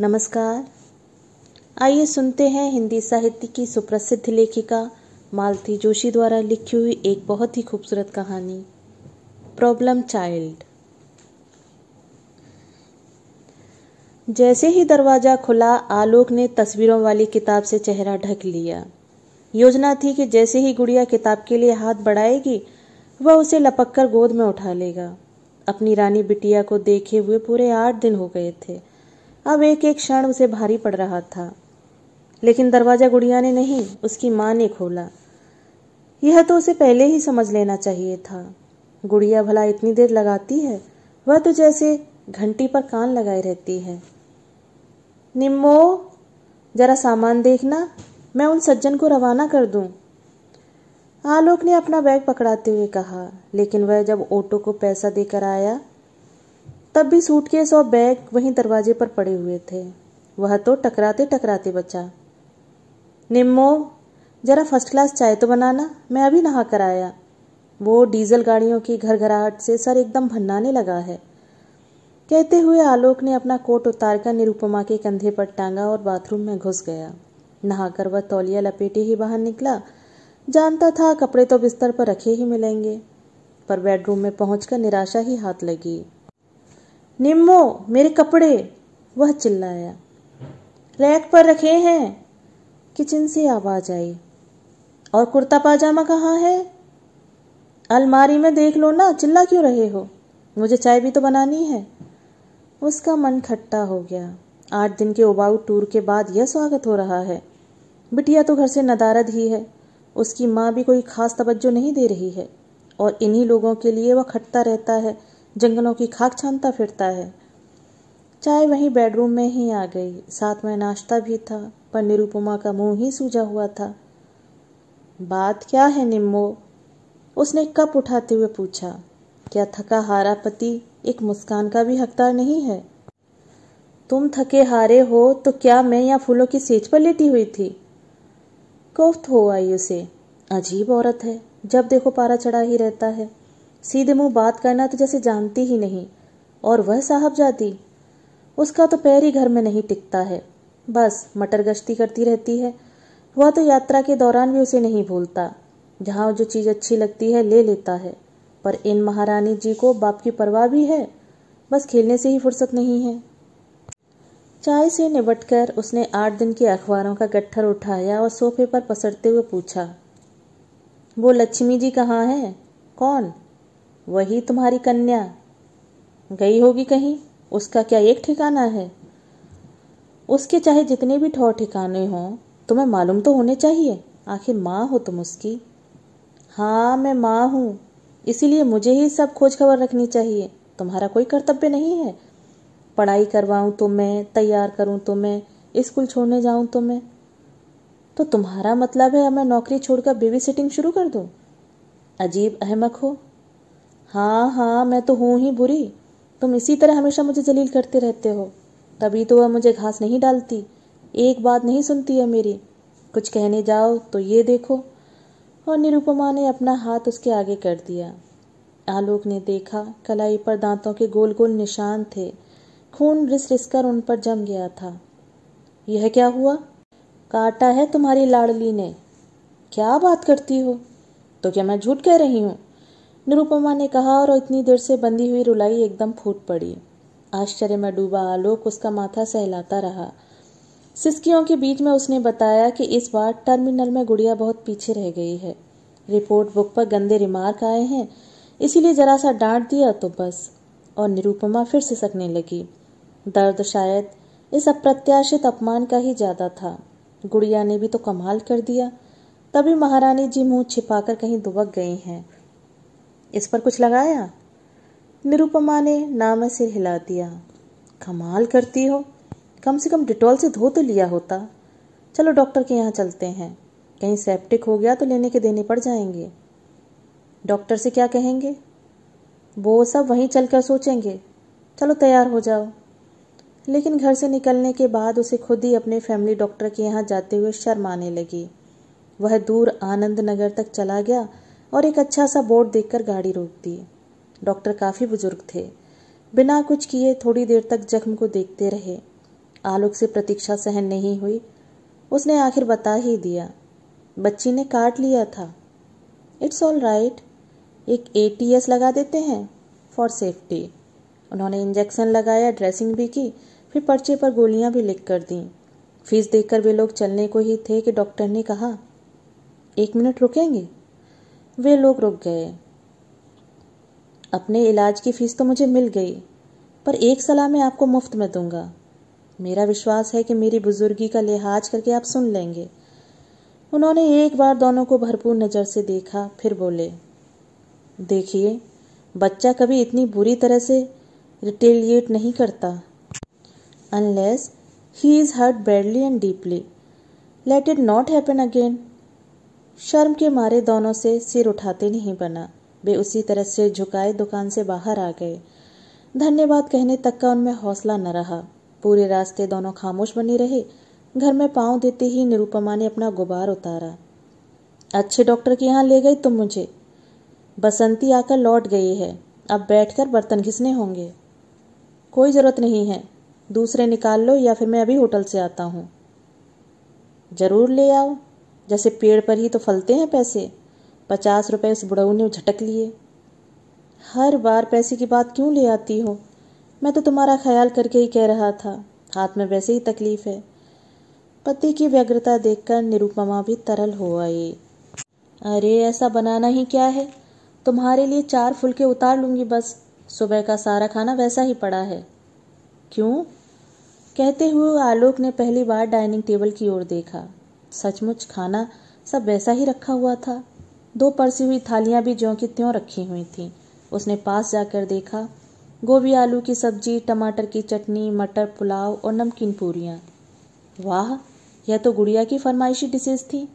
नमस्कार आइए सुनते हैं हिंदी साहित्य की सुप्रसिद्ध लेखिका मालती जोशी द्वारा लिखी हुई एक बहुत ही खूबसूरत कहानी प्रॉब्लम चाइल्ड जैसे ही दरवाजा खुला आलोक ने तस्वीरों वाली किताब से चेहरा ढक लिया योजना थी कि जैसे ही गुड़िया किताब के लिए हाथ बढ़ाएगी वह उसे लपककर गोद में उठा लेगा अपनी रानी बिटिया को देखे हुए पूरे आठ दिन हो गए थे अब एक एक क्षण उसे भारी पड़ रहा था लेकिन दरवाजा गुड़िया ने नहीं उसकी मां ने खोला यह तो उसे पहले ही समझ लेना चाहिए था गुड़िया भला इतनी देर लगाती है वह तो जैसे घंटी पर कान लगाए रहती है निम्मो जरा सामान देखना मैं उन सज्जन को रवाना कर दूं। आलोक ने अपना बैग पकड़ाते हुए कहा लेकिन वह जब ऑटो को पैसा देकर आया तब भी सूटकेस और बैग वहीं दरवाजे पर पड़े हुए थे वह तो टकराते टकराते बचा निम्मो जरा फर्स्ट क्लास चाय तो बनाना मैं अभी नहा कर आया वो डीजल गाड़ियों की घर घराहट से सर एकदम भन्नाने लगा है कहते हुए आलोक ने अपना कोट उतार कर निरुपमा के कंधे पर टांगा और बाथरूम में घुस गया नहाकर वह तौलिया लपेटे ही बाहर निकला जानता था कपड़े तो बिस्तर पर रखे ही मिलेंगे पर बेडरूम में पहुंचकर निराशा ही हाथ लगी निम्मो मेरे कपड़े वह चिल्लाया रैक पर रखे हैं किचन से आवाज आई और कुर्ता पाजामा कहाँ है अलमारी में देख लो ना चिल्ला क्यों रहे हो मुझे चाय भी तो बनानी है उसका मन खट्टा हो गया आठ दिन के उबाऊ टूर के बाद यह स्वागत हो रहा है बिटिया तो घर से नदारद ही है उसकी माँ भी कोई खास तवज्जो नहीं दे रही है और इन्हीं लोगों के लिए वह खटता रहता है जंगलों की खाक छानता फिरता है चाय वहीं बेडरूम में ही आ गई साथ में नाश्ता भी था पर निरुपमा का मुंह ही सूझा हुआ था बात क्या है निम्मो उसने कप उठाते हुए पूछा क्या थका हारा पति एक मुस्कान का भी हकदार नहीं है तुम थके हारे हो तो क्या मैं या फूलों की सेज पर लेटी हुई थी कोफ्त हो आई उसे अजीब औरत है जब देखो पारा चढ़ा ही रहता है सीधे मुंह बात करना तो जैसे जानती ही नहीं और वह साहब जाती उसका तो पैर ही घर में नहीं टिकता है बस मटर गश्ती करती रहती है वह तो यात्रा के दौरान भी उसे नहीं भूलता जहां जो चीज़ अच्छी लगती है ले लेता है पर इन महारानी जी को बाप की परवाह भी है बस खेलने से ही फुर्सत नहीं है चाय से निबटकर उसने आठ दिन के अखबारों का गट्ठर उठाया और सोफे पर पसरते हुए पूछा वो लक्ष्मी जी कहाँ है कौन वही तुम्हारी कन्या गई होगी कहीं उसका क्या एक ठिकाना है उसके चाहे जितने भी ठौर ठिकाने हों तुम्हें मालूम तो होने चाहिए आखिर माँ हो तुम उसकी हाँ मैं माँ हूँ इसीलिए मुझे ही सब खोज खबर रखनी चाहिए तुम्हारा कोई कर्तव्य नहीं है पढ़ाई करवाऊँ तो मैं तैयार करूँ तो मैं स्कूल छोड़ने जाऊँ तो मैं तो तुम्हारा मतलब है मैं नौकरी छोड़कर बेबी सिटिंग शुरू कर दूँ अजीब अहमक हो हाँ हाँ मैं तो हूँ ही बुरी तुम इसी तरह हमेशा मुझे जलील करते रहते हो तभी तो वह मुझे घास नहीं डालती एक बात नहीं सुनती है मेरी कुछ कहने जाओ तो ये देखो और निरुपमा ने अपना हाथ उसके आगे कर दिया आलोक ने देखा कलाई पर दांतों के गोल गोल निशान थे खून रिस रिस कर उन पर जम गया था यह क्या हुआ काटा है तुम्हारी लाडली ने क्या बात करती हो तो क्या मैं झूठ कह रही हूँ निरुपमा ने कहा और इतनी देर से बंधी हुई रुलाई एकदम फूट पड़ी आश्चर्य में डूबा आलोक उसका माथा सहलाता रहा सिस्कियों के बीच में उसने बताया कि इस बार टर्मिनल में गुड़िया बहुत पीछे रह गई है रिपोर्ट बुक पर गंदे रिमार्क आए हैं इसीलिए जरा सा डांट दिया तो बस और निरुपमा फिर सिसकने लगी दर्द शायद इस अप्रत्याशित अपमान का ही ज्यादा था गुड़िया ने भी तो कमाल कर दिया तभी महारानी जी मुंह छिपाकर कहीं दुबक गई हैं इस पर कुछ लगाया निरुपमा ने नाम सिर हिला दिया कमाल करती हो कम से कम डिटॉल से धो तो लिया होता चलो डॉक्टर के यहाँ चलते हैं कहीं सेप्टिक हो गया तो लेने के देने पड़ जाएंगे डॉक्टर से क्या कहेंगे वो सब वहीं चलकर सोचेंगे चलो तैयार हो जाओ लेकिन घर से निकलने के बाद उसे खुद ही अपने फैमिली डॉक्टर के यहाँ जाते हुए शर्म आने लगी वह दूर आनंद नगर तक चला गया और एक अच्छा सा बोर्ड देखकर गाड़ी रोक दी डॉक्टर काफ़ी बुजुर्ग थे बिना कुछ किए थोड़ी देर तक जख्म को देखते रहे आलोक से प्रतीक्षा सहन नहीं हुई उसने आखिर बता ही दिया बच्ची ने काट लिया था इट्स ऑल राइट एक ए लगा देते हैं फॉर सेफ्टी उन्होंने इंजेक्शन लगाया ड्रेसिंग भी की फिर पर्चे पर गोलियां भी लिख कर दी फीस देखकर वे लोग चलने को ही थे कि डॉक्टर ने कहा एक मिनट रुकेंगे वे लोग रुक गए अपने इलाज की फीस तो मुझे मिल गई पर एक सलाह मैं आपको मुफ्त में दूंगा मेरा विश्वास है कि मेरी बुजुर्गी का लिहाज करके आप सुन लेंगे उन्होंने एक बार दोनों को भरपूर नज़र से देखा फिर बोले देखिए बच्चा कभी इतनी बुरी तरह से रिटेलिएट नहीं करता unless he is hurt badly and deeply let it not happen again शर्म के मारे दोनों से सिर उठाते नहीं बना वे उसी तरह से झुकाए दुकान से बाहर आ गए धन्यवाद कहने तक का उनमें हौसला न रहा पूरे रास्ते दोनों खामोश बने रहे घर में पांव देते ही निरुपमा ने अपना गुबार उतारा अच्छे डॉक्टर के यहाँ ले गई तुम मुझे बसंती आकर लौट गई है अब बैठकर बर्तन घिसने होंगे कोई ज़रूरत नहीं है दूसरे निकाल लो या फिर मैं अभी होटल से आता हूँ ज़रूर ले आओ जैसे पेड़ पर ही तो फलते हैं पैसे पचास रुपए उस बुढ़ऊ ने झटक लिए हर बार पैसे की बात क्यों ले आती हो मैं तो तुम्हारा ख्याल करके ही कह रहा था हाथ में वैसे ही तकलीफ है पति की व्यग्रता देखकर निरुपमा भी तरल हो आई अरे ऐसा बनाना ही क्या है तुम्हारे लिए चार फुलके उतार लूंगी बस सुबह का सारा खाना वैसा ही पड़ा है क्यों कहते हुए आलोक ने पहली बार डाइनिंग टेबल की ओर देखा सचमुच खाना सब वैसा ही रखा हुआ था दो परसी हुई थालियां भी ज्यों की त्यों रखी हुई थी उसने पास जाकर देखा गोभी आलू की सब्जी टमाटर की चटनी मटर पुलाव और नमकीन पूरियां वाह यह तो गुड़िया की फरमाइशी डिशेज थी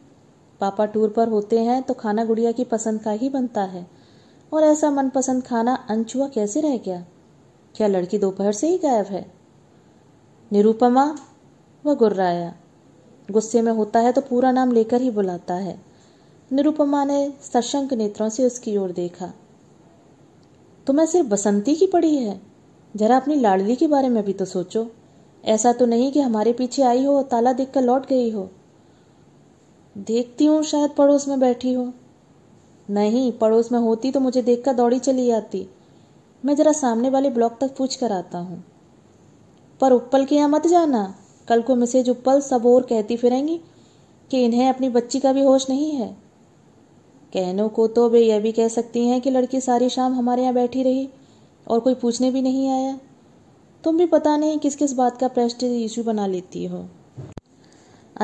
पापा टूर पर होते हैं तो खाना गुड़िया की पसंद का ही बनता है और ऐसा मनपसंद खाना अनछुआ कैसे रह गया क्या लड़की दोपहर से ही गायब है निरूपमा वह गुर्राया गुस्से में होता है तो पूरा नाम लेकर ही बुलाता है निरुपमा ने सशंक नेत्रों से उसकी ओर देखा तुम्हें सिर्फ बसंती की पड़ी है जरा अपनी लाडली के बारे में भी तो सोचो ऐसा तो नहीं कि हमारे पीछे आई हो और ताला देख कर लौट गई हो देखती हूँ शायद पड़ोस में बैठी हो नहीं पड़ोस में होती तो मुझे देखकर दौड़ी चली आती मैं जरा सामने वाले ब्लॉक तक पूछ कर आता हूँ पर उपल के यहाँ मत जाना कल को मिसेज उपल सब और कहती फिरेंगी कि इन्हें अपनी बच्ची का भी होश नहीं है कहनों को तो वे यह भी कह सकती हैं कि लड़की सारी शाम हमारे यहाँ बैठी रही और कोई पूछने भी नहीं आया तुम भी पता नहीं किस किस बात का प्रेस्टिज यीशु बना लेती हो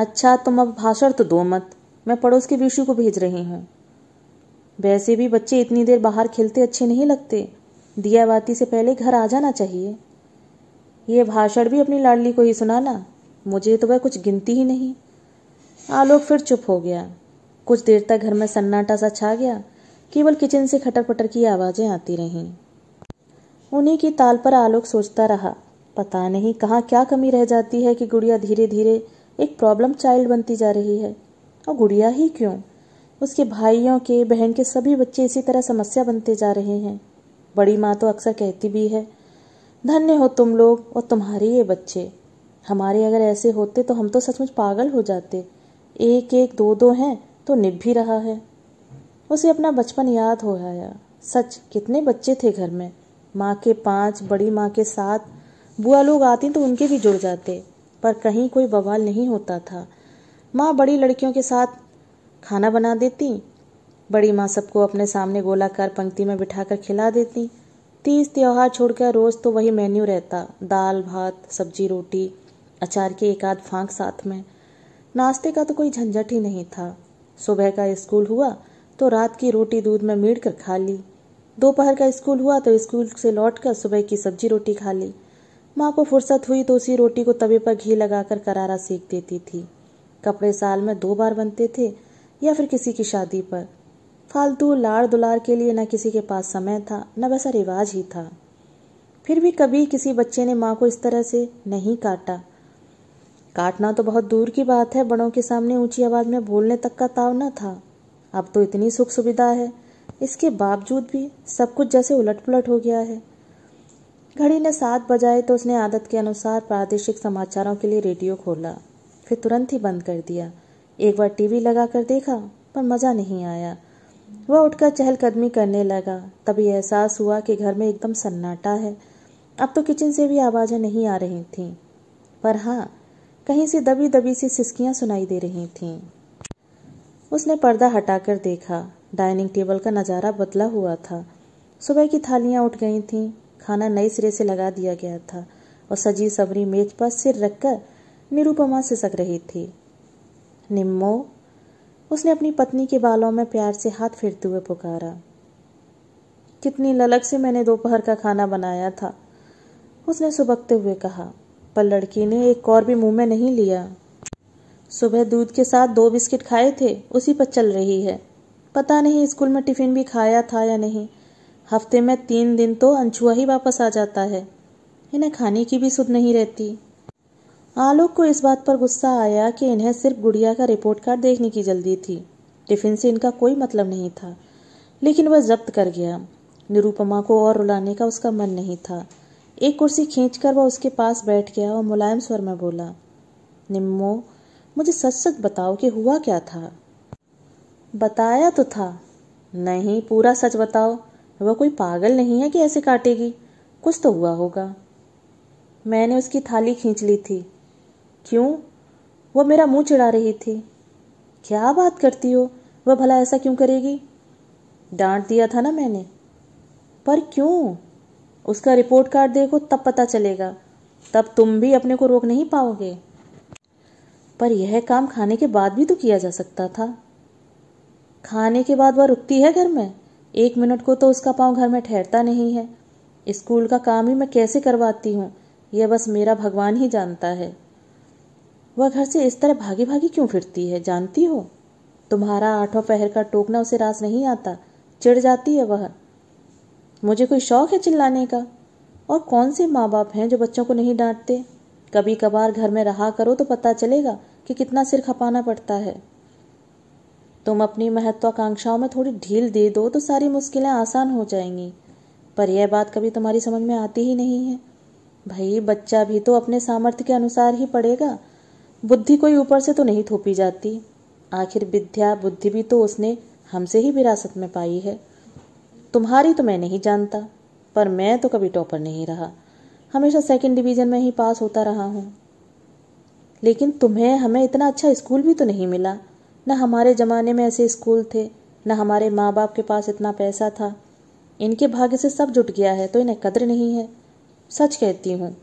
अच्छा तुम अब भाषण तो दो मत मैं पड़ोस के विशु को भेज रही हूँ वैसे भी बच्चे इतनी देर बाहर खेलते अच्छे नहीं लगते दियाबाती से पहले घर आ जाना चाहिए ये भाषण भी अपनी लाडली को ही सुनाना मुझे तो वह कुछ गिनती ही नहीं आलोक फिर चुप हो गया कुछ देर तक घर में सन्नाटा सा छा गया केवल किचन से खटर पटर की आवाज़ें आती रहीं उन्हीं की ताल पर आलोक सोचता रहा पता नहीं कहाँ क्या कमी रह जाती है कि गुड़िया धीरे धीरे एक प्रॉब्लम चाइल्ड बनती जा रही है और गुड़िया ही क्यों उसके भाइयों के बहन के सभी बच्चे इसी तरह समस्या बनते जा रहे हैं बड़ी माँ तो अक्सर कहती भी है धन्य हो तुम लोग और तुम्हारे ये बच्चे हमारे अगर ऐसे होते तो हम तो सचमुच पागल हो जाते एक एक दो दो हैं तो निभ भी रहा है उसे अपना बचपन याद हो आया सच कितने बच्चे थे घर में माँ के पांच बड़ी माँ के साथ बुआ लोग आती तो उनके भी जुड़ जाते पर कहीं कोई बवाल नहीं होता था माँ बड़ी लड़कियों के साथ खाना बना देती बड़ी माँ सबको अपने सामने गोलाकार पंक्ति में बिठाकर खिला देती तीज त्यौहार छोड़कर रोज़ तो वही मेन्यू रहता दाल भात सब्जी रोटी अचार की एक आध फांक साथ में नाश्ते का तो कोई झंझट ही नहीं था सुबह का स्कूल हुआ तो रात की रोटी दूध में मीड़ कर खा ली दोपहर का स्कूल हुआ तो स्कूल से लौट कर सुबह की सब्जी रोटी खा ली माँ को फुर्सत हुई तो उसी रोटी को तवे पर घी लगाकर करारा सेक देती थी कपड़े साल में दो बार बनते थे या फिर किसी की शादी पर फालतू लाड़ दुलार के लिए न किसी के पास समय था न वैसा रिवाज ही था फिर भी कभी किसी बच्चे ने माँ को इस तरह से नहीं काटा काटना तो बहुत दूर की बात है बड़ों के सामने ऊंची आवाज में बोलने तक का ताव न था अब तो इतनी सुख सुविधा है इसके बावजूद भी सब कुछ जैसे उलट पुलट हो गया है घड़ी ने सात बजाए तो उसने आदत के अनुसार प्रादेशिक समाचारों के लिए रेडियो खोला फिर तुरंत ही बंद कर दिया एक बार टीवी लगा कर देखा पर मज़ा नहीं आया वह उठकर चहलकदमी करने लगा तभी एहसास हुआ कि घर में एकदम सन्नाटा है अब तो किचन से भी आवाज़ें नहीं आ रही थीं पर हाँ कहीं से दबी दबी सी सिस्कियां सुनाई दे रही थीं उसने पर्दा हटाकर देखा डाइनिंग टेबल का नज़ारा बदला हुआ था सुबह की थालियां उठ गई थीं खाना नए सिरे से लगा दिया गया था और सजी सबरी मेज पर सिर रखकर निरुपमा सिसक रही थी निम्मो उसने अपनी पत्नी के बालों में प्यार से हाथ फेरते हुए पुकारा कितनी ललक से मैंने दोपहर का खाना बनाया था उसने सुबकते हुए कहा पर लड़की ने एक और भी मुंह में नहीं लिया सुबह दूध के साथ दो बिस्किट खाए थे उसी पर चल रही है पता नहीं स्कूल में टिफिन भी खाया था या नहीं हफ्ते में तीन दिन तो अनछुआ ही वापस आ जाता है इन्हें खाने की भी सुध नहीं रहती आलोक को इस बात पर गुस्सा आया कि इन्हें सिर्फ गुड़िया का रिपोर्ट कार्ड देखने की जल्दी थी टिफिन से इनका कोई मतलब नहीं था लेकिन वह जब्त कर गया निरुपमा को और रुलाने का उसका मन नहीं था एक कुर्सी खींचकर वह उसके पास बैठ गया और मुलायम स्वर में बोला निम्मो मुझे सच सच बताओ कि हुआ क्या था बताया तो था नहीं पूरा सच बताओ वह कोई पागल नहीं है कि ऐसे काटेगी कुछ तो हुआ होगा मैंने उसकी थाली खींच ली थी क्यों वह मेरा मुंह चिढ़ा रही थी क्या बात करती हो वह भला ऐसा क्यों करेगी डांट दिया था ना मैंने पर क्यों उसका रिपोर्ट कार्ड देखो तब पता चलेगा तब तुम भी अपने को रोक नहीं पाओगे पर यह काम खाने के बाद भी तो किया जा सकता था खाने के बाद वह रुकती है घर में एक मिनट को तो उसका पाँव घर में ठहरता नहीं है स्कूल का काम ही मैं कैसे करवाती हूँ यह बस मेरा भगवान ही जानता है वह घर से इस तरह भागी भागी क्यों फिरती है जानती हो तुम्हारा आठों पहर का टोकना उसे रास नहीं आता चिढ़ जाती है वह मुझे कोई शौक है चिल्लाने का और कौन से माँ बाप हैं जो बच्चों को नहीं डांटते कभी कभार घर में रहा करो तो पता चलेगा कि कितना सिर खपाना पड़ता है तुम अपनी महत्वाकांक्षाओं में थोड़ी ढील दे दो तो सारी मुश्किलें आसान हो जाएंगी पर यह बात कभी तुम्हारी समझ में आती ही नहीं है भाई बच्चा भी तो अपने सामर्थ्य के अनुसार ही पढ़ेगा बुद्धि कोई ऊपर से तो नहीं थोपी जाती आखिर विद्या बुद्धि भी तो उसने हमसे ही विरासत में पाई है तुम्हारी तो मैं नहीं जानता पर मैं तो कभी टॉपर नहीं रहा हमेशा सेकंड डिवीज़न में ही पास होता रहा हूँ लेकिन तुम्हें हमें इतना अच्छा स्कूल भी तो नहीं मिला न हमारे ज़माने में ऐसे स्कूल थे न हमारे माँ बाप के पास इतना पैसा था इनके भाग्य से सब जुट गया है तो इन्हें कदर नहीं है सच कहती हूँ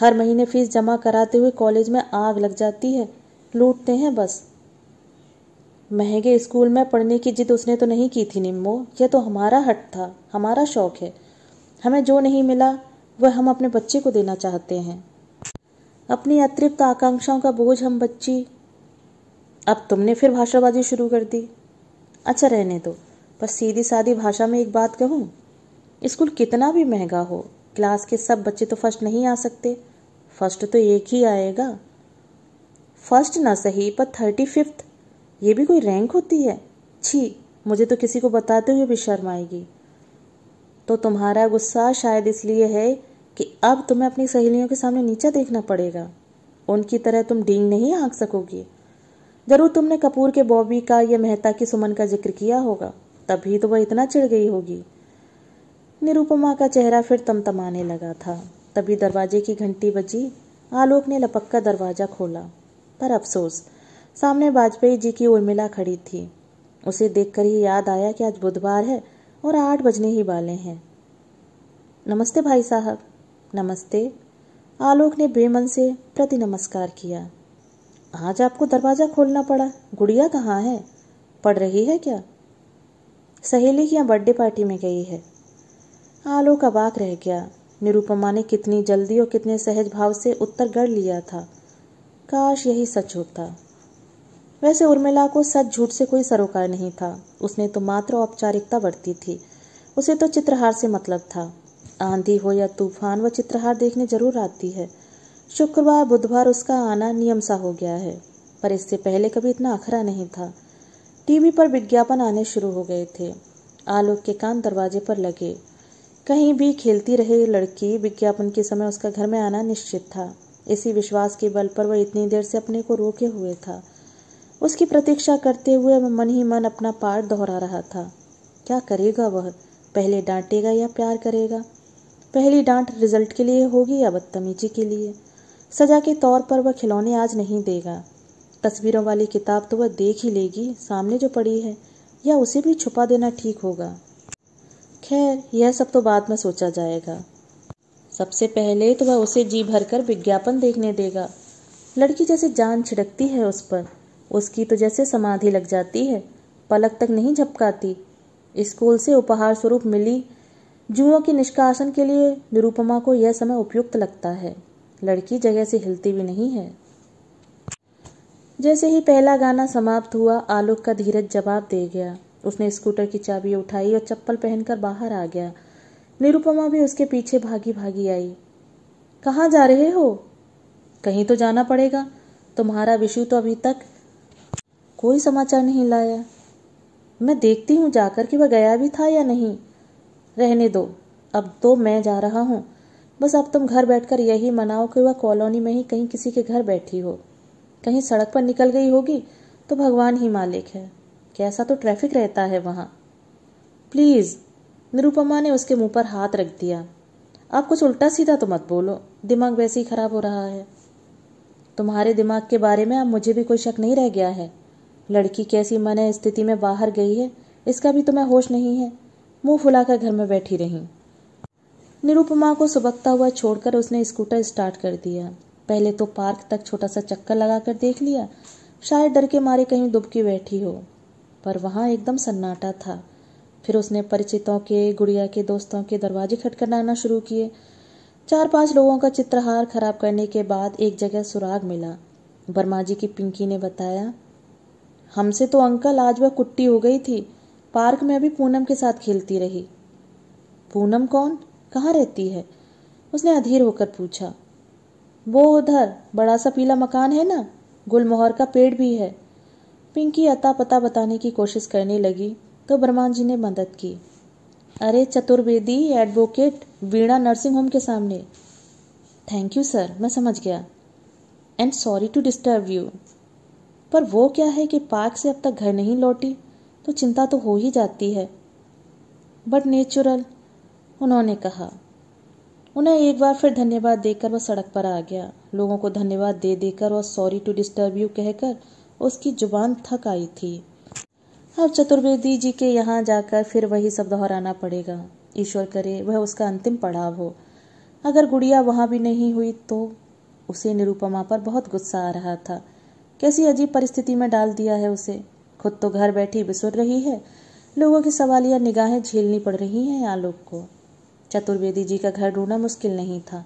हर महीने फीस जमा कराते हुए कॉलेज में आग लग जाती है लूटते हैं बस महंगे स्कूल में पढ़ने की जिद उसने तो नहीं की थी निम्बो यह तो हमारा हट था हमारा शौक है हमें जो नहीं मिला वह हम अपने बच्चे को देना चाहते हैं अपनी अतृप्त आकांक्षाओं का बोझ हम बच्ची अब तुमने फिर भाषाबाजी शुरू कर दी अच्छा रहने दो बस सीधी सादी भाषा में एक बात कहूँ स्कूल कितना भी महंगा हो क्लास के सब बच्चे तो फर्स्ट नहीं आ सकते फर्स्ट तो एक ही आएगा फर्स्ट ना सही पर थर्टी फिफ्थ ये भी कोई रैंक होती है छी मुझे तो किसी को बताते हुए भी शर्म आएगी तो तुम्हारा गुस्सा शायद इसलिए है कि अब तुम्हें अपनी सहेलियों के सामने नीचा देखना पड़ेगा उनकी तरह तुम डींग नहीं हाँक सकोगी जरूर तुमने कपूर के बॉबी का या मेहता की सुमन का जिक्र किया होगा तभी तो वह इतना चिढ़ गई होगी निरुपमा का चेहरा फिर तमतमाने लगा था तभी दरवाजे की घंटी बजी आलोक ने लपक का दरवाजा खोला पर अफसोस सामने वाजपेयी जी की उर्मिला खड़ी थी उसे देखकर ही याद आया कि आज बुधवार है और आठ बजने ही वाले हैं नमस्ते भाई साहब नमस्ते आलोक ने बेमन से प्रति नमस्कार किया आज आपको दरवाज़ा खोलना पड़ा गुड़िया कहाँ है पढ़ रही है क्या सहेली की यहाँ बर्थडे पार्टी में गई है आलोक अबाक रह गया निरुपमा ने कितनी जल्दी और कितने सहज भाव से उत्तर गढ़ लिया था काश यही सच होता वैसे उर्मिला को सच झूठ से कोई सरोकार नहीं था उसने तो मात्र औपचारिकता बरती थी उसे तो चित्रहार से मतलब था आंधी हो या तूफान वह चित्रहार देखने जरूर आती है शुक्रवार बुधवार उसका आना नियम सा हो गया है पर इससे पहले कभी इतना अखरा नहीं था टीवी पर विज्ञापन आने शुरू हो गए थे आलोक के कान दरवाजे पर लगे कहीं भी खेलती रहे लड़की विज्ञापन के समय उसका घर में आना निश्चित था इसी विश्वास के बल पर वह इतनी देर से अपने को रोके हुए था उसकी प्रतीक्षा करते हुए मैं मन ही मन अपना पार्ट दोहरा रहा था क्या करेगा वह पहले डांटेगा या प्यार करेगा पहली डांट रिजल्ट के लिए होगी या बदतमीजी के लिए सजा के तौर पर वह खिलौने आज नहीं देगा तस्वीरों वाली किताब तो वह देख ही लेगी सामने जो पड़ी है या उसे भी छुपा देना ठीक होगा खैर यह सब तो बाद में सोचा जाएगा सबसे पहले तो वह उसे जी भरकर विज्ञापन देखने देगा लड़की जैसे जान छिड़कती है उस पर उसकी तो जैसे समाधि लग जाती है पलक तक नहीं झपकाती स्कूल से उपहार स्वरूप मिली जुओं के निष्कासन के लिए निरुपमा को यह समय उपयुक्त लगता है लड़की जगह से हिलती भी नहीं है जैसे ही पहला गाना समाप्त हुआ आलोक का धीरज जवाब दे गया उसने स्कूटर की चाबी उठाई और चप्पल पहनकर बाहर आ गया निरुपमा भी उसके पीछे भागी भागी आई कहाँ जा रहे हो कहीं तो जाना पड़ेगा तुम्हारा विषु तो अभी तक कोई समाचार नहीं लाया मैं देखती हूँ जाकर कि वह गया भी था या नहीं रहने दो अब तो मैं जा रहा हूँ बस अब तुम घर बैठकर यही मनाओ कि वह कॉलोनी में ही कहीं किसी के घर बैठी हो कहीं सड़क पर निकल गई होगी तो भगवान ही मालिक है कैसा तो ट्रैफिक रहता है वहाँ प्लीज़ निरुपमा ने उसके मुंह पर हाथ रख दिया आप कुछ उल्टा सीधा तो मत बोलो दिमाग वैसे ही खराब हो रहा है तुम्हारे दिमाग के बारे में अब मुझे भी कोई शक नहीं रह गया है लड़की कैसी मन स्थिति में बाहर गई है इसका भी तुम्हें होश नहीं है मुंह फुलाकर घर में बैठी रही निरुपमा को सुबकता हुआ छोड़कर उसने स्कूटर स्टार्ट कर दिया पहले तो पार्क तक छोटा सा चक्कर लगाकर देख लिया शायद डर के मारे कहीं दुबकी बैठी हो पर वहां एकदम सन्नाटा था फिर उसने परिचितों के गुड़िया के दोस्तों के दरवाजे खटखटाना शुरू किए चार पांच लोगों का चित्रहार खराब करने के बाद एक जगह सुराग मिला बर्मा जी की पिंकी ने बताया हमसे तो अंकल आज वह कुट्टी हो गई थी पार्क में अभी पूनम के साथ खेलती रही पूनम कौन कहाँ रहती है उसने अधीर होकर पूछा वो उधर बड़ा सा पीला मकान है ना गुलमोहर का पेड़ भी है पिंकी अता पता बताने की कोशिश करने लगी तो ब्रह्मान जी ने मदद की अरे Chaturvedi advocate Veena nursing home के सामने थैंक यू सर मैं समझ गया and sorry to disturb you पर वो क्या है कि पार्क से अब तक घर नहीं लौटी तो चिंता तो हो ही जाती है बट नेचुरल उन्होंने कहा उन्हें एक बार फिर धन्यवाद देकर वह सड़क पर आ गया लोगों को धन्यवाद दे देकर और सॉरी टू डिस्टर्ब यू कहकर उसकी जुबान थक आई थी अब चतुर्वेदी जी के यहाँ जाकर फिर वही सब दोहराना पड़ेगा ईश्वर करे वह उसका अंतिम पड़ाव हो अगर गुड़िया वहाँ भी नहीं हुई तो उसे निरुपमा पर बहुत गुस्सा आ रहा था कैसी अजीब परिस्थिति में डाल दिया है उसे खुद तो घर बैठी बिसुर रही है लोगों की सवालिया निगाहें झेलनी पड़ रही हैं आलोक को चतुर्वेदी जी का घर ढूंढना मुश्किल नहीं था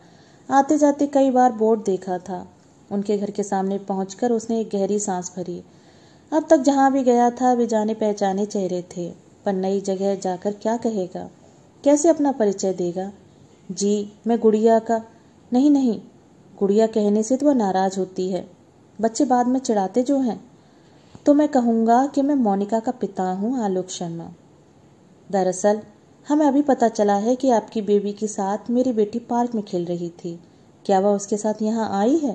आते जाते कई बार बोर्ड देखा था उनके घर के सामने पहुंचकर उसने एक गहरी सांस भरी अब तक जहां भी गया था वे जाने पहचाने चेहरे थे पर नई जगह जाकर क्या कहेगा कैसे अपना परिचय देगा जी मैं गुड़िया का नहीं नहीं गुड़िया कहने से तो वह नाराज होती है बच्चे बाद में चिढ़ाते जो हैं तो मैं कहूंगा कि मैं मोनिका का पिता हूँ आलोक शर्मा दरअसल हमें अभी पता चला है कि आपकी बेबी के साथ मेरी बेटी पार्क में खेल रही थी क्या वह उसके साथ यहाँ आई है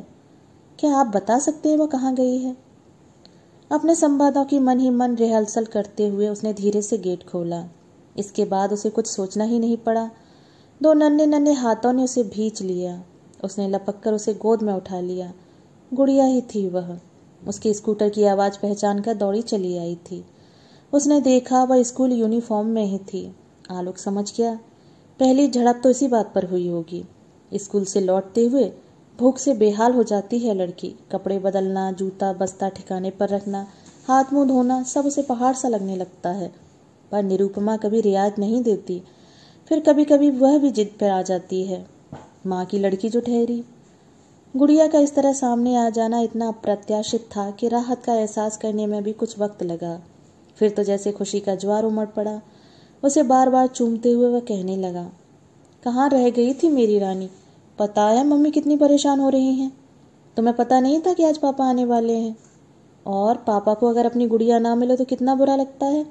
क्या आप बता सकते हैं वह कहाँ गई है अपने संवादों की मन ही मन रिहर्सल करते हुए उसने धीरे से गेट खोला इसके बाद उसे कुछ सोचना ही नहीं पड़ा दो नन्हे नन्हे हाथों ने उसे भींच लिया उसने लपक कर उसे गोद में उठा लिया गुड़िया ही थी वह उसकी स्कूटर की आवाज़ पहचान कर दौड़ी चली आई थी उसने देखा वह स्कूल यूनिफॉर्म में ही थी आलोक समझ गया पहली झड़प तो इसी बात पर हुई होगी स्कूल से लौटते हुए भूख से बेहाल हो जाती है लड़की कपड़े बदलना जूता बस्ता ठिकाने पर रखना हाथ मुंह धोना सब उसे पहाड़ सा लगने लगता है पर निरुपमा कभी रियायत नहीं देती फिर कभी कभी वह भी जिद पर आ जाती है माँ की लड़की जो ठहरी गुड़िया का इस तरह सामने आ जाना इतना अप्रत्याशित था कि राहत का एहसास करने में भी कुछ वक्त लगा फिर तो जैसे खुशी का ज्वार उमड़ पड़ा उसे बार बार चूमते हुए वह कहने लगा कहाँ रह गई थी मेरी रानी पता है मम्मी कितनी परेशान हो रही हैं तुम्हें पता नहीं था कि आज पापा आने वाले हैं और पापा को अगर अपनी गुड़िया ना मिले तो कितना बुरा लगता है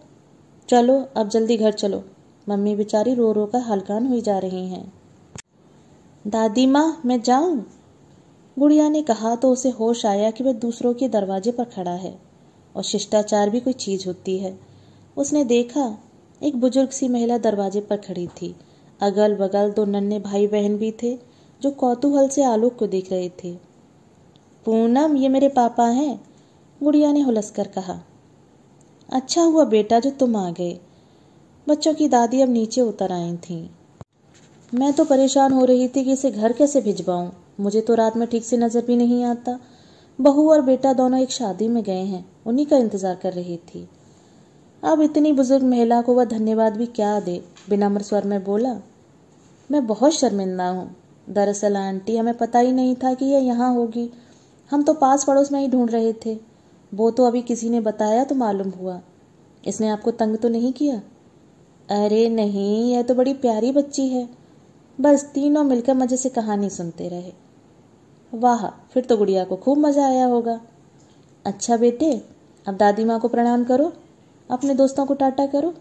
चलो अब जल्दी घर चलो मम्मी बेचारी रो रो कर हलकान हुई जा रही हैं दादी माँ मैं जाऊँ गुड़िया ने कहा तो उसे होश आया कि वह दूसरों के दरवाजे पर खड़ा है और शिष्टाचार भी कोई चीज़ होती है उसने देखा एक बुजुर्ग सी महिला दरवाजे पर खड़ी थी अगल बगल दो नन्हे भाई बहन भी थे जो कौतूहल से आलोक को देख रहे थे पूनम ये मेरे पापा हैं गुड़िया ने हुलस कर कहा अच्छा हुआ बेटा जो तुम आ गए बच्चों की दादी अब नीचे उतर आई थीं मैं तो परेशान हो रही थी कि इसे घर कैसे भिजवाऊं मुझे तो रात में ठीक से नजर भी नहीं आता बहू और बेटा दोनों एक शादी में गए हैं उन्हीं का इंतजार कर रही थी अब इतनी बुजुर्ग महिला को वह धन्यवाद भी क्या दे बिनामर स्वर में बोला मैं बहुत शर्मिंदा हूँ दरअसल आंटी हमें पता ही नहीं था कि यह यहाँ होगी हम तो पास पड़ोस में ही ढूंढ रहे थे वो तो अभी किसी ने बताया तो मालूम हुआ इसने आपको तंग तो नहीं किया अरे नहीं यह तो बड़ी प्यारी बच्ची है बस तीनों मिलकर मजे से कहानी सुनते रहे वाह फिर तो गुड़िया को खूब मजा आया होगा अच्छा बेटे अब दादी माँ को प्रणाम करो अपने दोस्तों को टाटा करो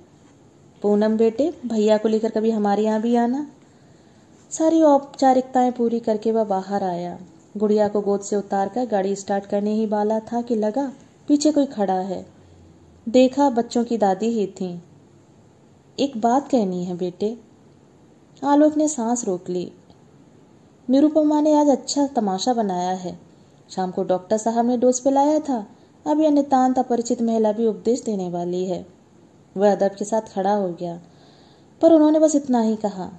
पूनम बेटे भैया को लेकर कभी हमारे यहाँ भी आना सारी औपचारिकताएं पूरी करके वह बाहर आया गुड़िया को गोद से उतार कर गाड़ी स्टार्ट करने ही वाला था कि लगा पीछे कोई खड़ा है देखा बच्चों की दादी ही थी एक बात कहनी है बेटे आलोक ने सांस रोक ली निरुपमा ने आज अच्छा तमाशा बनाया है शाम को डॉक्टर साहब ने डोज पिलाया था अब यह नितान्त अपरिचित महिला भी उपदेश देने वाली है वह अदब के साथ खड़ा हो गया पर उन्होंने बस इतना ही कहा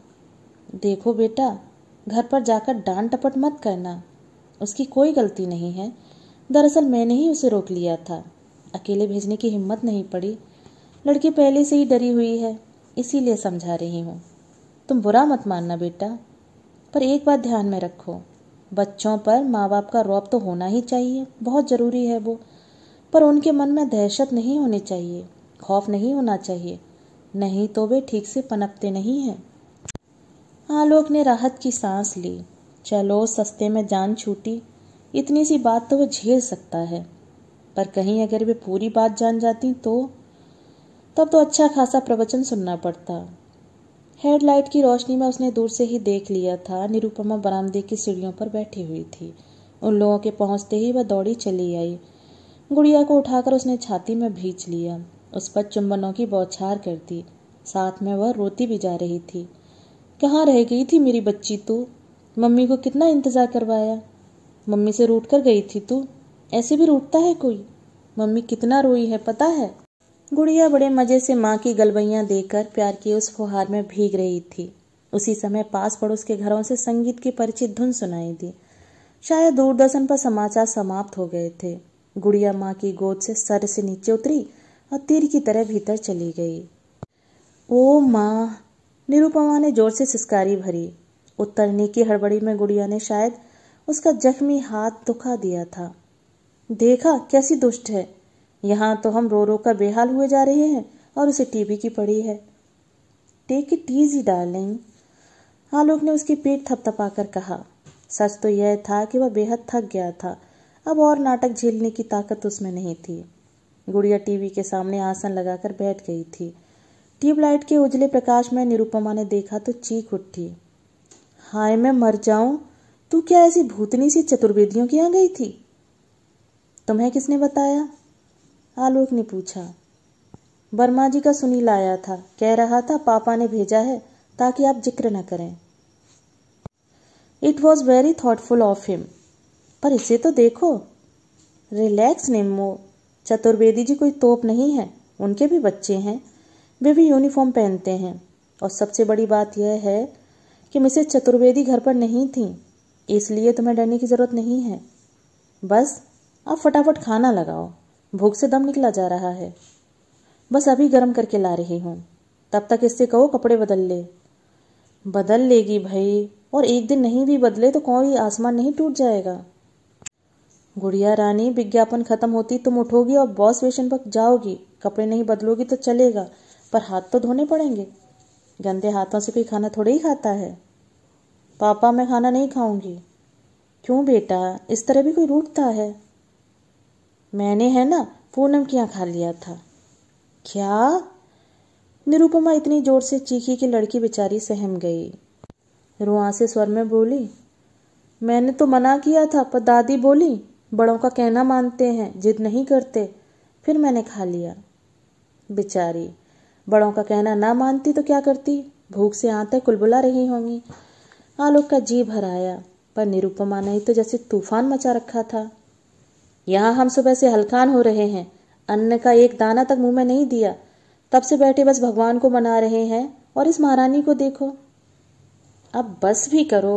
देखो बेटा घर पर जाकर डांट टपट मत करना उसकी कोई गलती नहीं है दरअसल मैंने ही उसे रोक लिया था अकेले भेजने की हिम्मत नहीं पड़ी लड़की पहले से ही डरी हुई है इसीलिए समझा रही हूँ तुम बुरा मत मानना बेटा पर एक बात ध्यान में रखो बच्चों पर माँ बाप का रौब तो होना ही चाहिए बहुत ज़रूरी है वो पर उनके मन में दहशत नहीं होनी चाहिए खौफ नहीं होना चाहिए नहीं तो वे ठीक से पनपते नहीं हैं आलोक ने राहत की सांस ली चलो सस्ते में जान छूटी इतनी सी बात तो वह झेल सकता है पर कहीं अगर वे पूरी बात जान जाती तो तब तो अच्छा खासा प्रवचन सुनना पड़ता हेडलाइट की रोशनी में उसने दूर से ही देख लिया था निरुपमा बरामदे की सीढ़ियों पर बैठी हुई थी उन लोगों के पहुंचते ही वह दौड़ी चली आई गुड़िया को उठाकर उसने छाती में भींच लिया उस पर चुंबनों की बौछार कर दी साथ में वह रोती भी जा रही थी कहाँ रह गई थी मेरी बच्ची तू मम्मी को कितना इंतज़ार करवाया मम्मी से रूट कर गई थी तू ऐसे भी रूटता है कोई मम्मी कितना रोई है पता है गुड़िया बड़े मजे से माँ की गलबैया देकर प्यार की उस फुहार में भीग रही थी उसी समय पास पड़ोस के घरों से संगीत की परिचित धुन सुनाई दी शायद दूरदर्शन पर समाचार समाप्त हो गए थे गुड़िया माँ की गोद से सर से नीचे उतरी और तीर की तरह भीतर चली गई ओ माँ निरुपमा ने जोर से सिस्कारी भरी उतरने की हड़बड़ी में गुड़िया ने शायद उसका जख्मी हाथ दुखा दिया था देखा कैसी दुष्ट है यहाँ तो हम रो रो कर बेहाल हुए जा रहे हैं और उसे टीबी की पड़ी है take it easy darling Alok ने उसकी पीठ थपथपा कर कहा सच तो यह था कि वह बेहद थक गया था अब और नाटक झेलने की ताकत उसमें नहीं थी गुड़िया टीवी के सामने आसन लगाकर बैठ गई थी ट्यूबलाइट के उजले प्रकाश में निरुपमा ने देखा तो चीख उठी हाय मैं मर जाऊं तू क्या ऐसी भूतनी सी चतुर्वेदियों की आ गई थी तुम्हें किसने बताया आलोक ने पूछा वर्मा जी का सुनील आया था कह रहा था पापा ने भेजा है ताकि आप जिक्र न करें it was very thoughtful of him पर इसे तो देखो रिलैक्स निम्मो चतुर्वेदी जी कोई तोप नहीं है उनके भी बच्चे हैं वे भी यूनिफॉर्म पहनते हैं और सबसे बड़ी बात यह है कि मिसेज चतुर्वेदी घर पर नहीं थी इसलिए तुम्हें डरने की जरूरत नहीं है बस आप फटाफट खाना लगाओ भूख से दम निकला जा रहा है बस अभी गर्म करके ला रही हूँ तब तक इससे कहो कपड़े बदल ले बदल लेगी भाई और एक दिन नहीं भी बदले तो कोई आसमान नहीं टूट जाएगा गुड़िया रानी विज्ञापन खत्म होती तुम उठोगी और बॉस वेशन पर जाओगी कपड़े नहीं बदलोगी तो चलेगा पर हाथ तो धोने पड़ेंगे गंदे हाथों से कोई खाना थोड़े ही खाता है पापा मैं खाना नहीं खाऊंगी क्यों बेटा इस तरह भी कोई रूठता है मैंने है ना पूनम की यहाँ खा लिया था क्या निरुपमा इतनी जोर से चीखी कि लड़की बेचारी सहम गई रुआ से स्वर में बोली मैंने तो मना किया था पर दादी बोली बड़ों का कहना मानते हैं जिद नहीं करते फिर मैंने खा लिया बेचारी बड़ों का कहना ना मानती तो क्या करती भूख से आते कुलबुला रही होंगी आलोक का जी भराया पर निरुपमा ने तो जैसे तूफान मचा रखा था यहाँ हम सुबह से हलकान हो रहे हैं अन्न का एक दाना तक मुंह में नहीं दिया तब से बैठे बस भगवान को मना रहे हैं और इस महारानी को देखो अब बस भी करो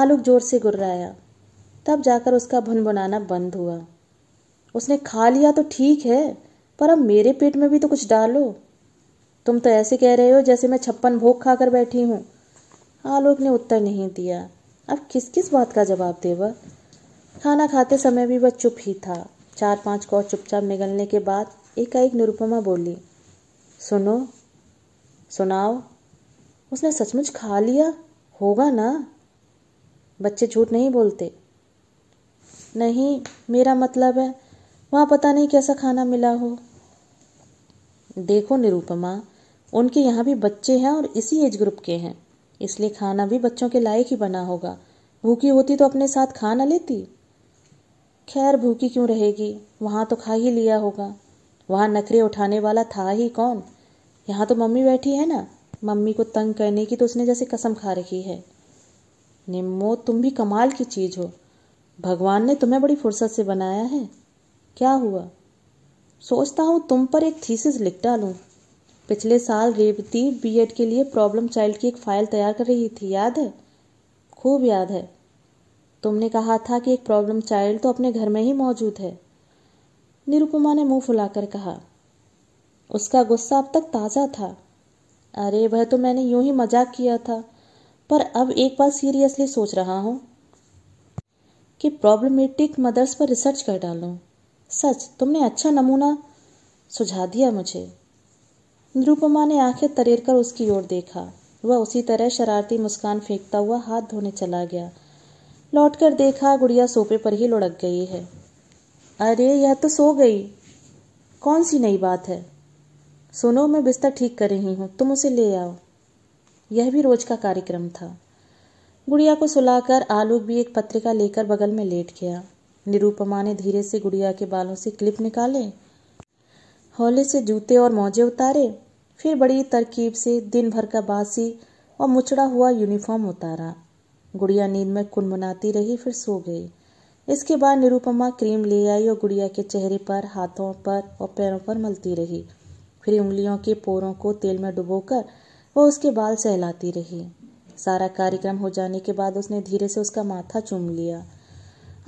आलोक जोर से गुर्राया तब जाकर उसका भुनभुनाना बंद हुआ उसने खा लिया तो ठीक है पर अब मेरे पेट में भी तो कुछ डालो तुम तो ऐसे कह रहे हो जैसे मैं छप्पन भोग खाकर बैठी हूं आलोक ने उत्तर नहीं दिया अब किस किस बात का जवाब देवा खाना खाते समय भी वह चुप ही था चार पांच कौर चुपचाप निगलने के बाद एकाएक निरुपमा बोली सुनो सुनाओ उसने सचमुच खा लिया होगा ना बच्चे झूठ नहीं बोलते नहीं मेरा मतलब है वहाँ पता नहीं कैसा खाना मिला हो देखो निरुपमा उनके यहाँ भी बच्चे हैं और इसी एज ग्रुप के हैं इसलिए खाना भी बच्चों के लायक ही बना होगा भूखी होती तो अपने साथ खा ना लेती खैर भूखी क्यों रहेगी वहाँ तो खा ही लिया होगा वहाँ नखरे उठाने वाला था ही कौन यहाँ तो मम्मी बैठी है ना मम्मी को तंग करने की तो उसने जैसे कसम खा रखी है निम्मो तुम भी कमाल की चीज़ हो भगवान ने तुम्हें बड़ी फुर्सत से बनाया है क्या हुआ सोचता हूँ तुम पर एक थीसिस लिख डालूँ पिछले साल रेवती बीएड के लिए प्रॉब्लम चाइल्ड की एक फ़ाइल तैयार कर रही थी याद है खूब याद है तुमने कहा था कि एक प्रॉब्लम चाइल्ड तो अपने घर में ही मौजूद है निरुपमा ने मुंह फुलाकर कहा उसका गुस्सा अब तक ताज़ा था अरे वह तो मैंने यूं ही मजाक किया था पर अब एक बार सीरियसली सोच रहा हूं कि प्रॉब्लमेटिक मदर्स पर रिसर्च कर डालूं सच तुमने अच्छा नमूना सुझा दिया मुझे निरुपमा ने आंखें तरेर कर उसकी ओर देखा वह उसी तरह शरारती मुस्कान फेंकता हुआ हाथ धोने चला गया लौट कर देखा गुड़िया सोफे पर ही लुढ़क गई है अरे यह तो सो गई कौन सी नई बात है सुनो मैं बिस्तर ठीक कर रही हूँ तुम उसे ले आओ यह भी रोज का कार्यक्रम था गुड़िया को सुलाकर आलोक भी एक पत्रिका लेकर बगल में लेट गया निरूपमा ने धीरे से गुड़िया के बालों से क्लिप निकाले हौले से जूते और मोजे उतारे फिर बड़ी तरकीब से दिन भर का बासी और मुचड़ा हुआ यूनिफॉर्म उतारा गुड़िया नींद में कुनमुनाती रही फिर सो गई इसके बाद निरुपमा क्रीम ले आई और गुड़िया के चेहरे पर हाथों पर और पैरों पर मलती रही फिर उंगलियों के पोरों को तेल में डुबोकर वह उसके बाल सहलाती रही सारा कार्यक्रम हो जाने के बाद उसने धीरे से उसका माथा चूम लिया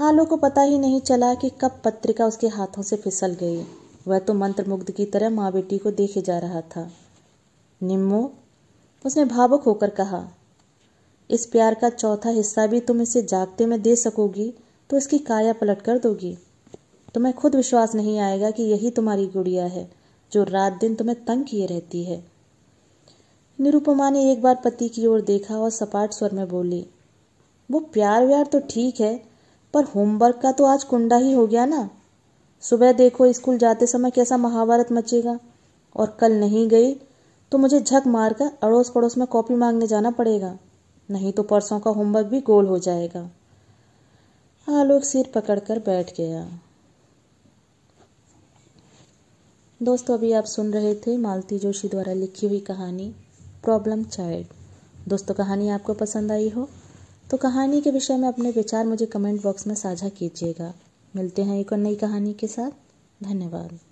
आलो को पता ही नहीं चला कि कब पत्रिका उसके हाथों से फिसल गई वह तो मंत्रमुग्ध की तरह माँ बेटी को देखे जा रहा था निम्मो उसने भावुक होकर कहा इस प्यार का चौथा हिस्सा भी तुम इसे जागते में दे सकोगी तो इसकी काया पलट कर दोगी तुम्हें खुद विश्वास नहीं आएगा कि यही तुम्हारी गुड़िया है जो रात दिन तुम्हें तंग किए रहती है निरुपमा ने एक बार पति की ओर देखा और सपाट स्वर में बोली वो प्यार व्यार तो ठीक है पर होमवर्क का तो आज कुंडा ही हो गया ना सुबह देखो स्कूल जाते समय कैसा महाभारत मचेगा और कल नहीं गई तो मुझे झक मारकर अड़ोस पड़ोस में कॉपी मांगने जाना पड़ेगा नहीं तो परसों का होमवर्क भी गोल हो जाएगा आलोक सिर पकड़कर बैठ गया दोस्तों अभी आप सुन रहे थे मालती जोशी द्वारा लिखी हुई कहानी प्रॉब्लम चाइल्ड दोस्तों कहानी आपको पसंद आई हो तो कहानी के विषय में अपने विचार मुझे कमेंट बॉक्स में साझा कीजिएगा मिलते हैं एक और नई कहानी के साथ धन्यवाद